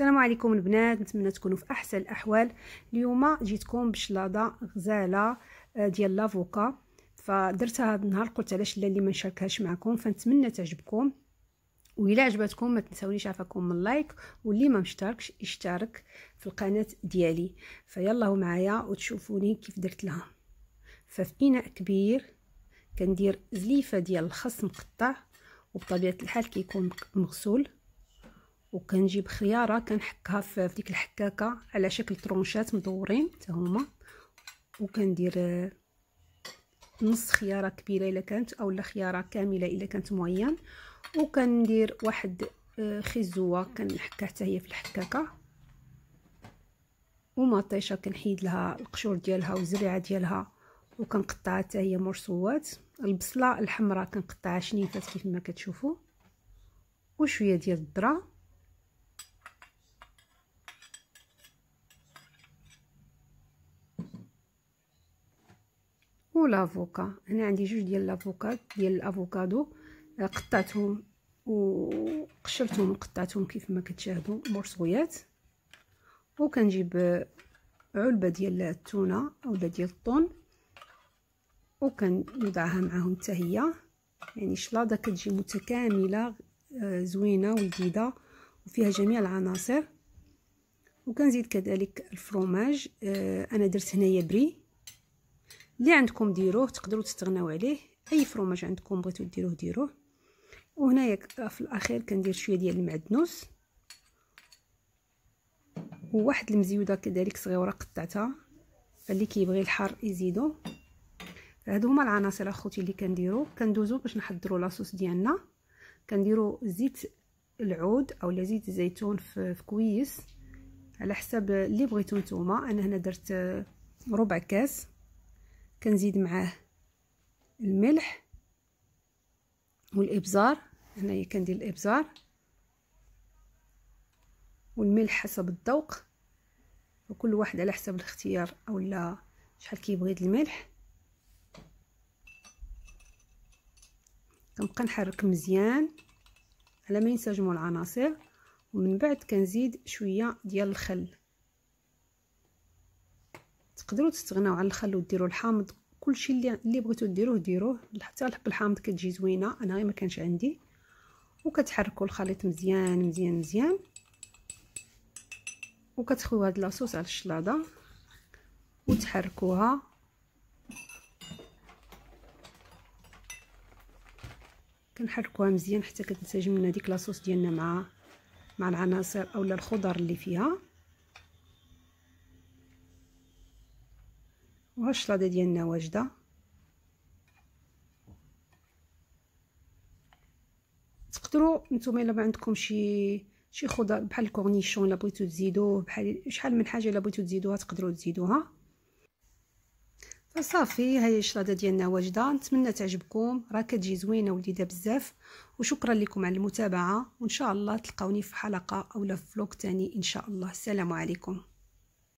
السلام عليكم البنات نتمنى تكونوا في احسن الاحوال اليوم جيتكم بشلاضه غزاله آه، ديال لافوكا فدرتها هذا النهار قلت علاش لا اللي ما نشاركهاش معكم فنتمنى تعجبكم وإلا عجبتكم ما تنساونيش عفاكم من لايك واللي ما مشتركش اشترك في القناه ديالي فيلا معايا وتشوفوني كيف درت لها ففي اناء كبير كندير زليفه ديال الخس مقطع وبطبيعه الحال كيكون مغسول وكنجيب خياره كنحكها في ديك الحكاكه على شكل طرونشات مدورين حتى هما وكندير آه، نص خياره كبيره الا كانت اولا خياره كامله الا كانت معين وكندير واحد آه، خزوه كنحكها حتى هي في الحكاكه ومطيشه كنحيد لها القشور ديالها والزريعه ديالها وكنقطعها حتى هي مرسوات البصله الحمراء كنقطعها شنيفات كيف ما كتشوفوا وشويه ديال الذره ولافوكا هنا عندي جوج ديال لافوكا ديال الافوكادو آه، قطعتهم وقشرتهم وقطعتهم كيف ما كتشاهدوا مرصويات وكنجيب علبه ديال التونه او ديال الطون وكنوضعها معاهم حتى هي يعني شلاضه كتجي متكامله آه، زوينه ولذيذه وفيها جميع العناصر وكنزيد كذلك الفروماج آه، انا درت هنايا بري اللي عندكم ديروه تقدروا تستغناو عليه اي فروماج عندكم بغيتو ديروه ديروه وهنايا في الاخير كندير شويه ديال المعدنوس وواحد المزيوده كذلك صغيره قطعتها اللي كيبغي الحار يزيدو هادو هما العناصر اخوتي اللي كنديرو كندوزو باش نحضروا لاصوص ديالنا كنديرو زيت العود اولا زيت الزيتون في كويس على حساب اللي بغيتو نتوما انا هنا درت ربع كاس كنزيد معاه الملح والابزار هنايا كندير الابزار والملح حسب الذوق وكل واحد على حسب الاختيار اولا شحال كيبغي الملح كنبقى نحرك مزيان على ما ينسجموا العناصر ومن بعد كنزيد شويه ديال الخل تقدروا تستغناو على الخل وديروا الحامض كلشي اللي اللي بغيتو ديروه ديروه حتى بالحامض كتجي زوينه انا غير ما كانش عندي وكتحركوا الخليط مزيان مزيان مزيان وكتخويو هاد لاصوص على الشلاضه وتحركوها كنحركوها مزيان حتى كتنسجم لنا ديك لاصوص ديالنا مع مع العناصر اولا الخضر اللي فيها ها الشلاضه ديالنا واجده تقدروا نتوما الا ما عندكم شي شي خضر بحال الكورنيشون الا بغيتو تزيدوه بحال شحال من حاجه الا بغيتو تزيدوها تقدروا تزيدوها فصافي هاي الشلاضه ديالنا واجده نتمنى تعجبكم راه كتجي زوينه وليده بزاف وشكرا لكم على المتابعه وان شاء الله تلقاوني في حلقه اولا في فلوق تاني ان شاء الله السلام عليكم